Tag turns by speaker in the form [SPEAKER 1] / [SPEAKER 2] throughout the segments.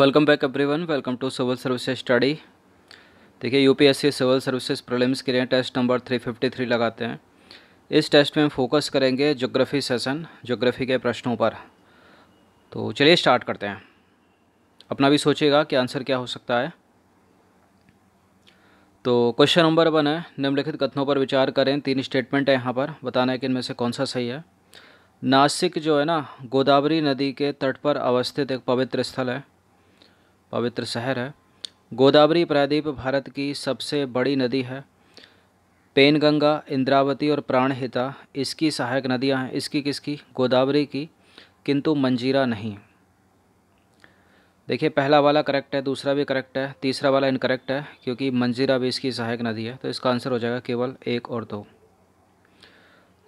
[SPEAKER 1] welcome back everyone welcome to civil services study देखिए UPSC civil services prelims के लिए test number 353 लगाते हैं इस टेस्ट में हम फोकस करेंगे जोग्राफ़ी सेशन जोग्राफ़ी के प्रश्नों पर तो चलिए स्टार्ट करते हैं अपना भी सोचिएगा कि आंसर क्या हो सकता है तो क्वेश्चन नंबर वन है निम्नलिखित कथनों पर विचार करें तीन स्टेटमेंट है यहाँ पर बताना है कि इनमें से कौन सा सही है नासिक जो है ना गोदावरी नदी के तट पर अवस्थित एक पवित्र स्थल है पवित्र शहर है गोदावरी प्रायद्वीप भारत की सबसे बड़ी नदी है पेनगंगा इंद्रावती और प्राणहिता इसकी सहायक नदियां हैं इसकी किसकी गोदावरी की किंतु मंजीरा नहीं देखिए पहला वाला करेक्ट है दूसरा भी करेक्ट है तीसरा वाला इनकरेक्ट है क्योंकि मंजीरा भी इसकी सहायक नदी है तो इसका आंसर हो जाएगा केवल एक और दो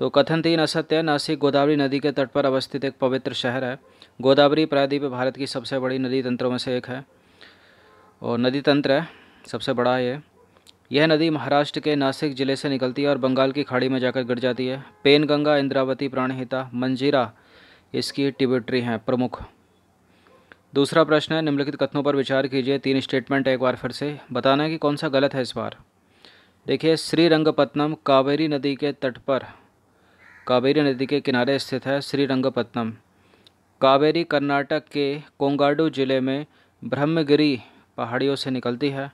[SPEAKER 1] तो कथन तीन असत्य नासिक गोदावरी नदी के तट पर अवस्थित एक पवित्र शहर है गोदावरी प्रायद्वीप भारत की सबसे बड़ी नदी तंत्रों में से एक है और नदी तंत्र है सबसे बड़ा है ये यह नदी महाराष्ट्र के नासिक ज़िले से निकलती है और बंगाल की खाड़ी में जाकर गिर जाती है पेनगंगा इंद्रावती प्राणहिता मंजीरा इसकी टिबिट्री हैं प्रमुख दूसरा प्रश्न है निम्नलिखित कथनों पर विचार कीजिए तीन स्टेटमेंट एक बार फिर से बताना है कि कौन सा गलत है इस बार देखिए श्रीरंगपत्नम कावेरी नदी के तट पर कावेरी नदी के किनारे स्थित है श्रीरंगपत्नम कावेरी कर्नाटक के कोंगाडू जिले में ब्रह्मगिरी पहाड़ियों से निकलती है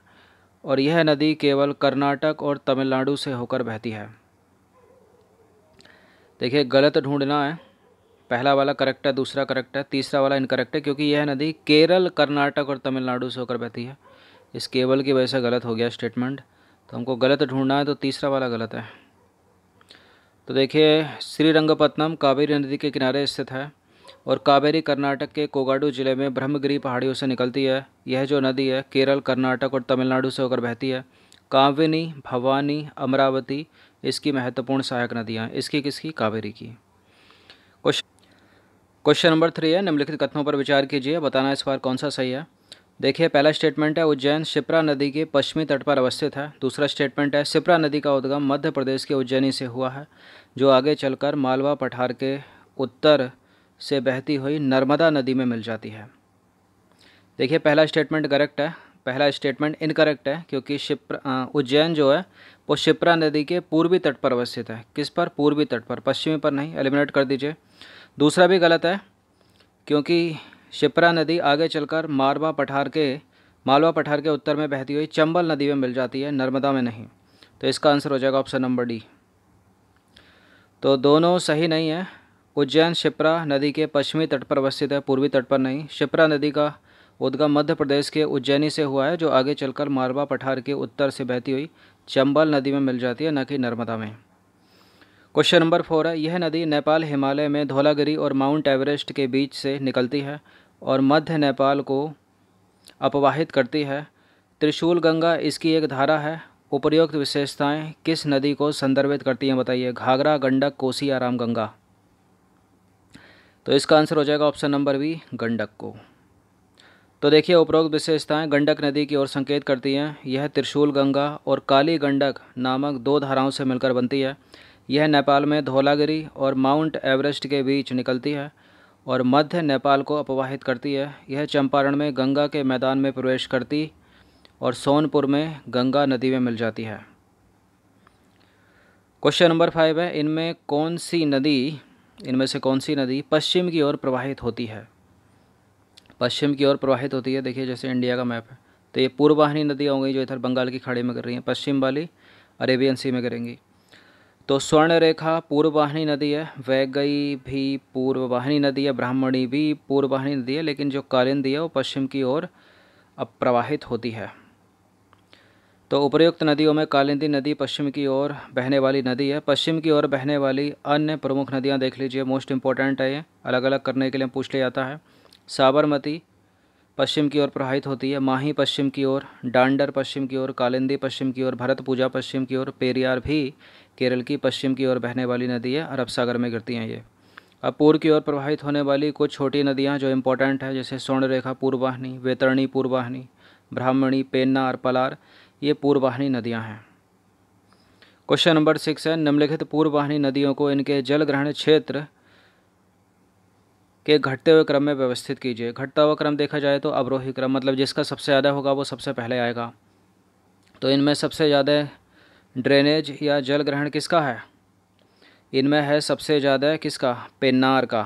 [SPEAKER 1] और यह नदी केवल कर्नाटक और तमिलनाडु से होकर बहती है देखिए गलत ढूंढना है पहला वाला करेक्ट है दूसरा करेक्ट है तीसरा वाला इनकरेक्ट है क्योंकि यह नदी केरल कर्नाटक और तमिलनाडु से होकर बहती है इस केबल की वजह से गलत हो गया स्टेटमेंट तो हमको गलत ढूंढना है तो तीसरा वाला गलत है तो देखिए श्रीरंगपत्नम कावेरी नदी के किनारे स्थित है और कावेरी कर्नाटक के कोगाडू जिले में ब्रह्मगिरी पहाड़ियों से निकलती है यह जो नदी है केरल कर्नाटक और तमिलनाडु से होकर बहती है कावेनी भवानी अमरावती इसकी महत्वपूर्ण सहायक नदियाँ इसकी किसकी कावेरी की क्वेश्चन क्वेश्चन नंबर थ्री है निम्नलिखित कथनों पर विचार कीजिए बताना इस बार कौन सा सही है देखिए पहला स्टेटमेंट है उज्जैन शिप्रा नदी के पश्चिमी तट पर अवस्थित है दूसरा स्टेटमेंट है शिप्रा नदी का उद्गम मध्य प्रदेश के उज्जैनी से हुआ है जो आगे चलकर मालवा पठार के उत्तर से बहती हुई नर्मदा नदी में मिल जाती है देखिए पहला स्टेटमेंट करेक्ट है पहला स्टेटमेंट इनकरेक्ट है क्योंकि शिप्रा उज्जैन जो है वो शिप्रा नदी के पूर्वी तट पर अवस्थित है किस पर पूर्वी तट पर पश्चिमी पर नहीं एलिमिनेट कर दीजिए दूसरा भी गलत है क्योंकि शिप्रा नदी आगे चलकर मारवा पठार के मालवा पठार के उत्तर में बहती हुई चंबल नदी में मिल जाती है नर्मदा में नहीं तो इसका आंसर हो जाएगा ऑप्शन नंबर डी तो दोनों सही नहीं है उज्जैन शिप्रा नदी के पश्चिमी तट पर अवस्थित है पूर्वी तट पर नहीं शिप्रा नदी का उद्गम मध्य प्रदेश के उज्जैनी से हुआ है जो आगे चलकर मारवा पठार के उत्तर से बहती हुई चंबल नदी में मिल जाती है न कि नर्मदा में क्वेश्चन नंबर फोर है यह नदी नेपाल हिमालय में धौलागिरी और माउंट एवरेस्ट के बीच से निकलती है और मध्य नेपाल को अपवाहित करती है त्रिशूल गंगा इसकी एक धारा है उपर्युक्त विशेषताएं किस नदी को संदर्भित करती हैं बताइए घाघरा गंडक कोसी आराम गंगा तो इसका आंसर हो जाएगा ऑप्शन नंबर बी गंडक को तो देखिए उपरोक्त विशेषताएं गंडक नदी की ओर संकेत करती हैं यह त्रिशूल गंगा और काली गंडक नामक दो धाराओं से मिलकर बनती है यह नेपाल में धौलागिरी और माउंट एवरेस्ट के बीच निकलती है और मध्य नेपाल को अपवाहित करती है यह चंपारण में गंगा के मैदान में प्रवेश करती और सोनपुर में गंगा नदी में मिल जाती है क्वेश्चन नंबर फाइव है इनमें कौन सी नदी इनमें से कौन सी नदी पश्चिम की ओर प्रवाहित होती है पश्चिम की ओर प्रवाहित होती है देखिए जैसे इंडिया का मैप है तो ये पूर्वाहिनी नदियाँ हो गई जो इधर बंगाल की खाड़ी में कर रही हैं पश्चिम वाली अरेबियन सी में करेंगी तो स्वर्ण रेखा पूर्व वाहिनी नदी है वैगई भी पूर्व वाहिनी नदी है ब्राह्मणी भी पूर्व वाहिनी नदी है लेकिन जो कालिंदी है वो पश्चिम की ओर अब प्रवाहित होती है तो उपर्युक्त नदियों में कालिंदी नदी पश्चिम की ओर बहने वाली नदी है पश्चिम की ओर बहने वाली अन्य प्रमुख नदियाँ देख लीजिए मोस्ट इंपॉर्टेंट है ये अलग अलग करने के लिए पूछ लिया जाता है साबरमती पश्चिम की ओर प्रवाहित होती है माही पश्चिम की ओर डांडर पश्चिम की ओर कालिंदी पश्चिम की ओर भरत पूजा पश्चिम की ओर पेरियार भी केरल की पश्चिम की ओर बहने वाली नदी है अरब सागर में गिरती हैं ये अब पूर्व की ओर प्रवाहित होने वाली कुछ छोटी नदियाँ जो इम्पोर्टेंट हैं जैसे स्वर्णरेखा पूर्वाहनी वेतरणी पूर्वाहनी ब्राह्मणी पेन्ना और पलार ये पूर्वाहिनी नदियाँ हैं क्वेश्चन नंबर सिक्स है निम्नलिखित पूर्ववाहिनी नदियों को इनके जल ग्रहण क्षेत्र के घटते हुए क्रम में व्यवस्थित कीजिए घटता हुआ क्रम देखा जाए तो अवरोही क्रम मतलब जिसका सबसे ज़्यादा होगा वो सबसे पहले आएगा तो इनमें सबसे ज़्यादा ड्रेनेज या जल ग्रहण किसका है इनमें है सबसे ज़्यादा किसका पेन्नार का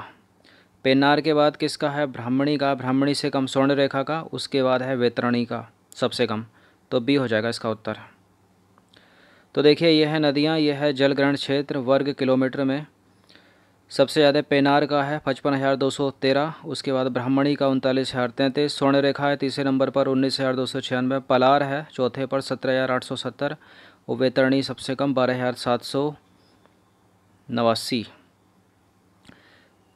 [SPEAKER 1] पेन्नार के बाद किसका है ब्राह्मणी का ब्राह्मणी से कम स्वर्ण रेखा का उसके बाद है वेतरणी का सबसे कम तो बी हो जाएगा इसका उत्तर तो देखिए यह है नदियाँ यह है जल ग्रहण क्षेत्र वर्ग किलोमीटर में सबसे ज़्यादा पेनार का है पचपन हज़ार दो सौ तेरह उसके बाद ब्राह्मणी का उनतालीस हज़ार तैंतीस स्वर्ण रेखा है तीसरे नंबर पर उन्नीस हज़ार दो सौ छियानवे पलार है चौथे पर सत्रह हज़ार आठ सौ सत्तर और वेतरणी सबसे कम बारह हज़ार सात सौ नवासी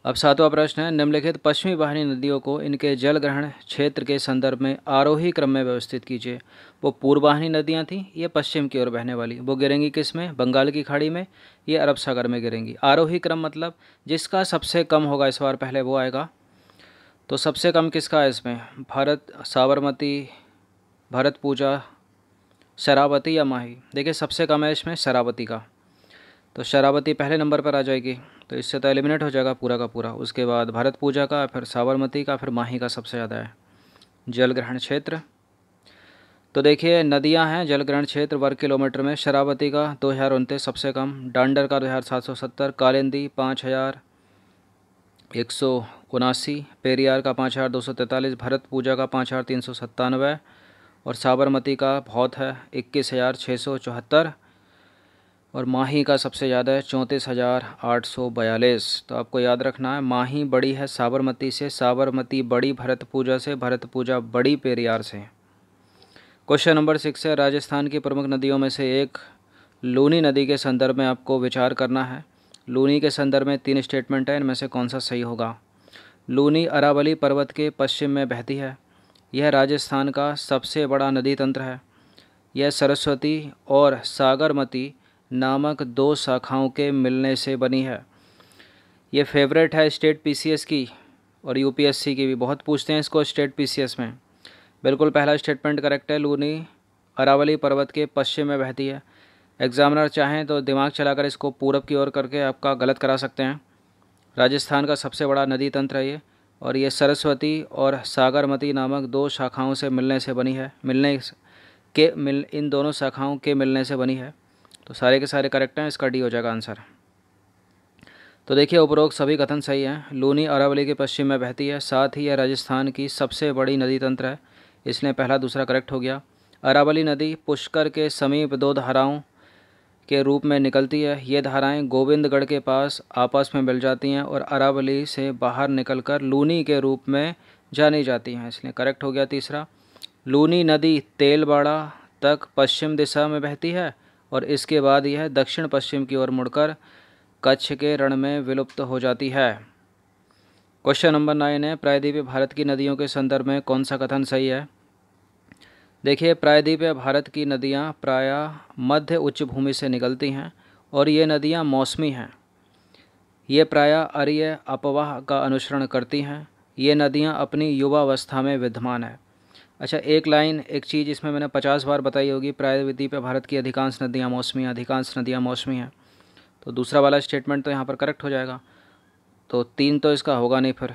[SPEAKER 1] अब सातवां प्रश्न है निम्नलिखित पश्चिमी वाहिनी नदियों को इनके जल ग्रहण क्षेत्र के संदर्भ में आरोही क्रम में व्यवस्थित कीजिए वो पूर्व वाहिनी नदियाँ थीं ये पश्चिम की ओर बहने वाली वो गिरेंगी किस में बंगाल की खाड़ी में ये अरब सागर में गिरेंगी आरोही क्रम मतलब जिसका सबसे कम होगा इस बार पहले वो आएगा तो सबसे कम किसका है इसमें भारत साबरमती भरत पूजा शरावती या माही देखिए सबसे कम है इसमें शरावती का तो शरावती पहले नंबर पर आ जाएगी तो इससे तो एलिमिनेट हो जाएगा पूरा का पूरा उसके बाद भारत पूजा का फिर साबरमती का फिर माही का सबसे ज़्यादा है जल ग्रहण क्षेत्र तो देखिए नदियां हैं जल ग्रहण क्षेत्र वर्ग किलोमीटर में शरावती का दो हज़ार उनतीस सबसे कम डांडर का दो हज़ार सात सौ सत्तर कालिंदी पाँच हज़ार एक सौ उनासी पेरियार का पाँच हज़ार दो सौ तैंतालीस भरत पूजा का पाँच हज़ार तीन सौ सत्तानवे और साबरमती का बहुत है इक्कीस हज़ार छः सौ चौहत्तर और माही का सबसे ज़्यादा है चौंतीस हज़ार आठ सौ बयालीस तो आपको याद रखना है माही बड़ी है साबरमती से साबरमती बड़ी भरत पूजा से भरत पूजा बड़ी पेरियार से क्वेश्चन नंबर सिक्स है राजस्थान की प्रमुख नदियों में से एक लूनी नदी के संदर्भ में आपको विचार करना है लूनी के संदर्भ में तीन स्टेटमेंट हैं इनमें से कौन सा सही होगा लूनी अरावली पर्वत के पश्चिम में बहती है यह राजस्थान का सबसे बड़ा नदी तंत्र है यह सरस्वती और सागरमती नामक दो शाखाओं के मिलने से बनी है ये फेवरेट है स्टेट पीसीएस की और यूपीएससी की भी बहुत पूछते हैं इसको स्टेट पीसीएस में बिल्कुल पहला स्टेटमेंट करेक्ट है लूनी अरावली पर्वत के पश्चिम में बहती है एग्जामिनर चाहें तो दिमाग चलाकर इसको पूरब की ओर करके आपका गलत करा सकते हैं राजस्थान का सबसे बड़ा नदी तंत्र है ये और ये सरस्वती और सागरमती नामक दो शाखाओं से मिलने से बनी है मिलने के मिल इन दोनों शाखाओं के मिलने से बनी है तो सारे के सारे करेक्ट हैं इसका डी हो जाएगा आंसर तो देखिए उपरोक्त सभी कथन सही हैं लूनी अरावली के पश्चिम में बहती है साथ ही यह राजस्थान की सबसे बड़ी नदी तंत्र है इसलिए पहला दूसरा करेक्ट हो गया अरावली नदी पुष्कर के समीप दो धाराओं के रूप में निकलती है ये धाराएं गोविंदगढ़ के पास आपस में मिल जाती हैं और अरावली से बाहर निकलकर लूनी के रूप में जानी जाती हैं इसलिए करेक्ट हो गया तीसरा लूनी नदी तेलबाड़ा तक पश्चिम दिशा में बहती है और इसके बाद यह दक्षिण पश्चिम की ओर मुड़कर कच्छ के रण में विलुप्त हो जाती है क्वेश्चन नंबर नाइन है प्रायद्वीप भारत की नदियों के संदर्भ में कौन सा कथन सही है देखिए प्रायद्वीप भारत की नदियाँ प्राय मध्य उच्च भूमि से निकलती हैं और ये नदियाँ मौसमी हैं ये प्राय अरिय अपवाह का अनुसरण करती हैं ये नदियाँ अपनी युवावस्था में विद्यमान है अच्छा एक लाइन एक चीज़ इसमें मैंने पचास बार बताई होगी प्रायविधि पे भारत की अधिकांश नदियाँ मौसमी हैं अधिकांश नदियाँ मौसमी हैं तो दूसरा वाला स्टेटमेंट तो यहाँ पर करेक्ट हो जाएगा तो तीन तो इसका होगा नहीं फिर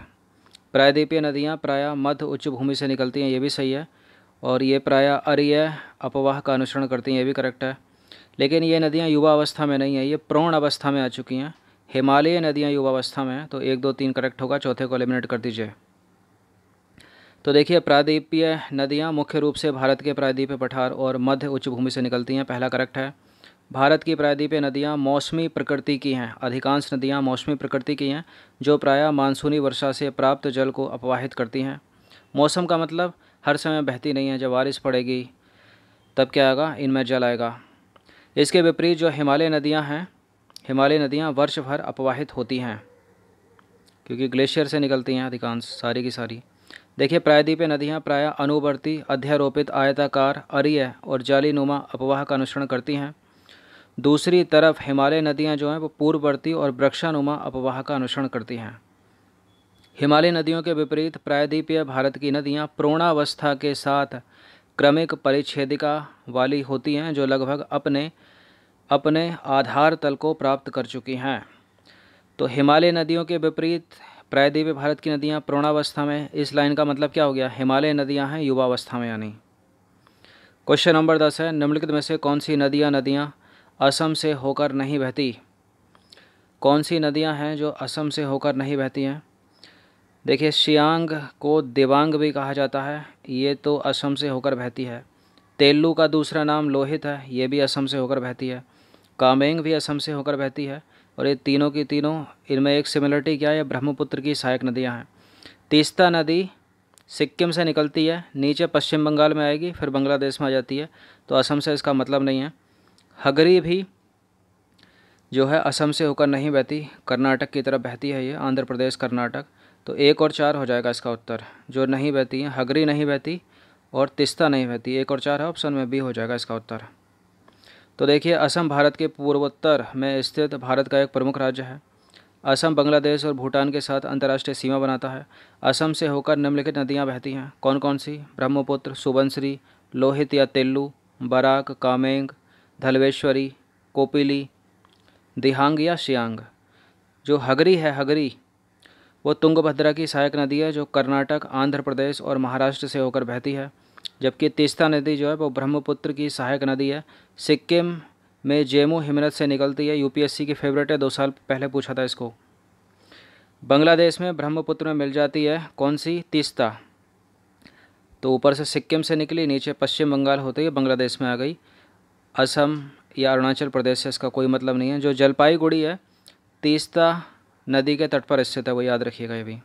[SPEAKER 1] प्रायद्वीपीय नदियाँ प्राय मध्य उच्च भूमि से निकलती हैं ये भी सही है और ये प्राय अर्य अपवाह का अनुसरण करती हैं ये भी करेक्ट है लेकिन ये नदियाँ युवा अवस्था में नहीं है ये प्रौण अवस्था में आ चुकी हैं हिमालय नदियाँ युवा अवस्था में हैं तो एक दो तीन करेक्ट होगा चौथे को एलिमिनेट कर दीजिए तो देखिए प्रादीपीय नदियाँ मुख्य रूप से भारत के प्रायद्वीपीय पठार और मध्य उच्च भूमि से निकलती हैं पहला करेक्ट है भारत की प्रायद्वीपीय नदियाँ मौसमी प्रकृति की हैं अधिकांश नदियाँ मौसमी प्रकृति की हैं जो प्रायः मानसूनी वर्षा से प्राप्त जल को अपवाहित करती हैं मौसम का मतलब हर समय बहती नहीं है जब बारिश पड़ेगी तब क्या आएगा इनमें जल आएगा इसके विपरीत जो हिमालय नदियाँ हैं हिमालय नदियाँ वर्ष भर अपवाहित होती हैं क्योंकि ग्लेशियर से निकलती हैं अधिकांश सारी की सारी देखिए प्रायद्वीपीय नदियाँ प्राय अनुवर्ती अध्यारोपित आयताकार अरिय और जालीनुमा अपवाह का अनुसरण करती हैं दूसरी तरफ हिमालय नदियाँ जो हैं वो पूर्ववर्ती और वृक्षानुमा अपवाह का अनुसरण करती हैं हिमालय नदियों के विपरीत प्रायद्वीपीय भारत की नदियाँ प्रोणावस्था के साथ क्रमिक परिच्छेदिका वाली होती हैं जो लगभग अपने अपने आधार तल को प्राप्त कर चुकी हैं तो हिमालय नदियों के विपरीत प्रायद्वीप भारत की नदियाँ प्रौणावस्था में इस लाइन का मतलब क्या हो गया हिमालय नदियाँ हैं युवावस्था में यानी क्वेश्चन नंबर दस है निम्नलिखित में से कौन सी नदियाँ नदियाँ असम से होकर नहीं बहती कौन सी नदियाँ हैं जो असम से होकर नहीं बहती हैं देखिए शियांग को देवांग भी कहा जाता है ये तो असम से होकर बहती है तेलू का दूसरा नाम लोहित है ये भी असम से होकर बहती है कामेंग भी असम से होकर बहती है और ये तीनों की तीनों इनमें एक सिमिलरिटी क्या है ब्रह्मपुत्र की सहायक नदियाँ हैं तीस्ता नदी सिक्किम से निकलती है नीचे पश्चिम बंगाल में आएगी फिर बांग्लादेश में आ जाती है तो असम से इसका मतलब नहीं है हगरी भी जो है असम से होकर नहीं बहती कर्नाटक की तरफ बहती है ये आंध्र प्रदेश कर्नाटक तो एक और चार हो जाएगा इसका उत्तर जो नहीं बहती है हगरी नहीं बहती और तिस्ता नहीं बहती एक और चार है ऑप्शन में बी हो जाएगा इसका उत्तर तो देखिए असम भारत के पूर्वोत्तर में स्थित भारत का एक प्रमुख राज्य है असम बांग्लादेश और भूटान के साथ अंतर्राष्ट्रीय सीमा बनाता है असम से होकर निम्नलिखित नदियाँ बहती हैं कौन कौन सी ब्रह्मपुत्र सुबनश्री लोहित या तेल्लू बराक कामेंग धलवेश्वरी कोपिली दिहांग या शियांग जो हगरी है हगरी वो तुंगभद्रा की सहायक नदी है जो कर्नाटक आंध्र प्रदेश और महाराष्ट्र से होकर बहती है जबकि तीस्ता नदी जो है वो ब्रह्मपुत्र की सहायक नदी है सिक्किम में जेमू हिमरत से निकलती है यूपीएससी की फेवरेट है दो साल पहले पूछा था इसको बांग्लादेश में ब्रह्मपुत्र में मिल जाती है कौन सी तीस्ता तो ऊपर से सिक्किम से निकली नीचे पश्चिम बंगाल होते हुए बांग्लादेश में आ गई असम या अरुणाचल प्रदेश से इसका कोई मतलब नहीं है जो जलपाईगुड़ी है तीस्ता नदी के तट पर स्थित है वो याद रखिएगा ये भी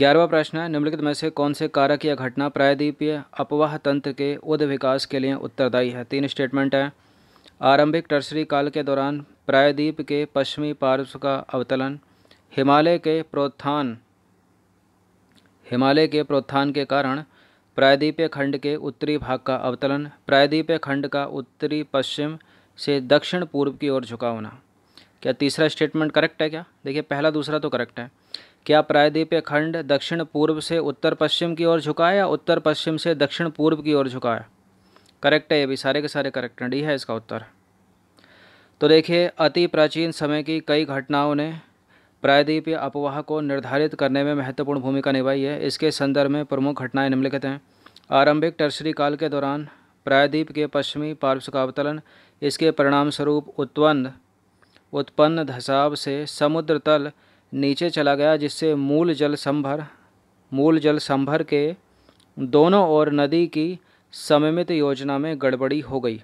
[SPEAKER 1] ग्यारहवा प्रश्न है निम्नलिखित में से कौन से कारक या घटना प्रायद्वीपीय अपवाह तंत्र के उद विकास के लिए उत्तरदायी है तीन स्टेटमेंट हैं आरंभिक टर्सरी काल के दौरान प्रायद्वीप के पश्चिमी पार्श्व का अवतलन हिमालय के प्रोत्थान हिमालय के प्रोत्थान के कारण प्रायद्वीपीय खंड के उत्तरी भाग का अवतलन प्रायद्वीपीय खंड का उत्तरी पश्चिम से दक्षिण पूर्व की ओर झुका होना क्या तीसरा स्टेटमेंट करेक्ट है क्या देखिए पहला दूसरा तो करेक्ट है क्या प्रायद्वीप खंड दक्षिण पूर्व से उत्तर पश्चिम की ओर झुका है या उत्तर पश्चिम से दक्षिण पूर्व की ओर झुका है करेक्ट है ये भी सारे के सारे करेक्ट हैं डी है इसका उत्तर तो देखिए अति प्राचीन समय की कई घटनाओं ने प्रायद्वीपीय अपवाह को निर्धारित करने में महत्वपूर्ण भूमिका निभाई है इसके संदर्भ में प्रमुख घटनाएं निम्नलिखित हैं आरंभिक टर्सरी काल के दौरान प्रायद्वीप के पश्चिमी पार्श्व का अवतलन इसके परिणामस्वरूप उत्पन्न उत्पन्न धसाव से समुद्र तल नीचे चला गया जिससे मूल जल संभर मूल जल संभर के दोनों ओर नदी की सममित योजना में गड़बड़ी हो गई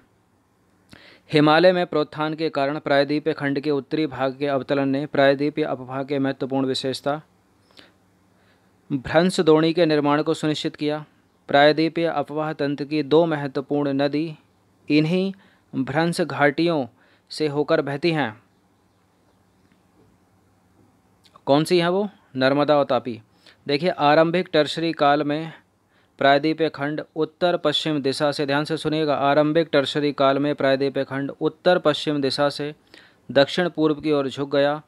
[SPEAKER 1] हिमालय में प्रोत्थान के कारण प्रायद्वीप खंड के उत्तरी भाग के अवतलन ने प्रायद्वीप अपभाग के महत्वपूर्ण विशेषता भ्रंश दोणी के निर्माण को सुनिश्चित किया प्रायद्वीप अपवाह तंत्र की दो महत्वपूर्ण नदी इन्हीं भ्रंश घाटियों से होकर बहती हैं कौन सी हैं वो नर्मदा और तापी देखिए आरंभिक टर्शरी काल में प्रायद्वीप खंड उत्तर पश्चिम दिशा से ध्यान से सुनिएगा आरंभिक टर्शरी काल में प्रायद्वीप खंड उत्तर पश्चिम दिशा से दक्षिण पूर्व की ओर झुक गया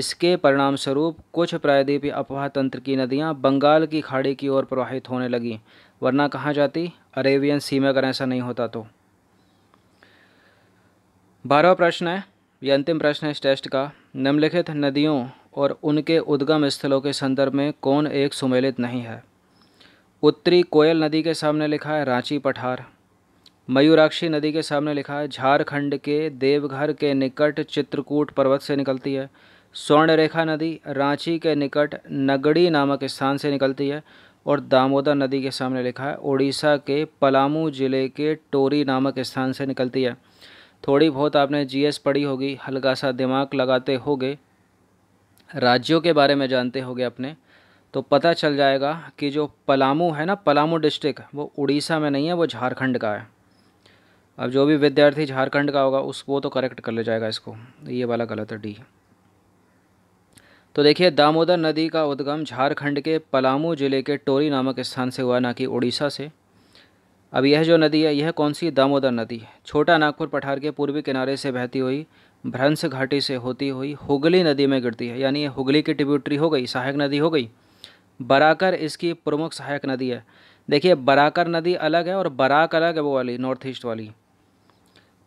[SPEAKER 1] इसके परिणामस्वरूप कुछ प्रायद्वीपी अपवाह तंत्र की नदियां बंगाल की खाड़ी की ओर प्रवाहित होने लगी वरना कहाँ जाती अरेबियन सी में अगर ऐसा नहीं होता तो बारहवा प्रश्न है ये अंतिम प्रश्न है इस टेस्ट का निम्नलिखित नदियों और उनके उद्गम स्थलों के संदर्भ में कौन एक सुमेलित नहीं है उत्तरी कोयल नदी के सामने लिखा है रांची पठार मयूराक्षी नदी के सामने लिखा है झारखंड के देवघर के निकट चित्रकूट पर्वत से निकलती है स्वर्णरेखा नदी रांची के निकट नगड़ी नामक स्थान से निकलती है और दामोदर नदी के सामने लिखा है उड़ीसा के पलामू जिले के टोरी नामक स्थान से निकलती है थोड़ी बहुत आपने जीएस पढ़ी होगी हल्का सा दिमाग लगाते होगे राज्यों के बारे में जानते होंगे अपने तो पता चल जाएगा कि जो पलामू है ना पलामू डिस्ट्रिक्ट वो उड़ीसा में नहीं है वो झारखंड का है अब जो भी विद्यार्थी झारखंड का होगा उस वो तो करेक्ट कर ले जाएगा इसको ये वाला गलत है डी तो देखिए दामोदर नदी का उद्गम झारखंड के पलामू जिले के टोरी नामक स्थान से हुआ ना कि उड़ीसा से अब यह जो नदी है यह कौन सी दामोदर नदी छोटा नागपुर पठार के पूर्वी किनारे से बहती हुई भ्रंश घाटी से होती हुई हुगली नदी में गिरती है यानी हुगली की ट्रिब्यूटरी हो गई सहायक नदी हो गई बराकर इसकी प्रमुख सहायक नदी है देखिए बराकर नदी अलग है और बराक अलग है वो वाली नॉर्थ ईस्ट वाली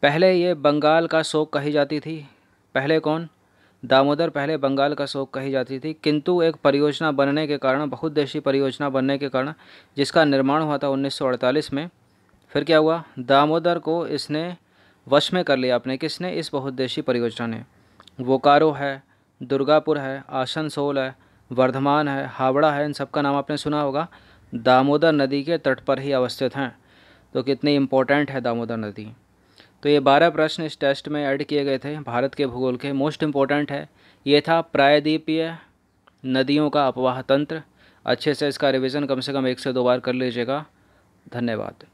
[SPEAKER 1] पहले ये बंगाल का शोक कही जाती थी पहले कौन दामोदर पहले बंगाल का शोक कही जाती थी किंतु एक परियोजना बनने के कारण बहुद्देशी परियोजना बनने के कारण जिसका निर्माण हुआ था 1948 में फिर क्या हुआ दामोदर को इसने वश में कर लिया आपने किसने इस बहुद्देशी परियोजना ने बोकारो है दुर्गापुर है आसनसोल है वर्धमान है हावड़ा है इन सब का नाम आपने सुना होगा दामोदर नदी के तट पर ही अवस्थित हैं तो कितनी इम्पोर्टेंट है दामोदर नदी तो ये बारह प्रश्न इस टेस्ट में ऐड किए गए थे भारत के भूगोल के मोस्ट इम्पोर्टेंट है ये था प्रायद्वीपीय नदियों का अपवाह तंत्र अच्छे से इसका रिवीजन कम से कम एक से दो बार कर लीजिएगा धन्यवाद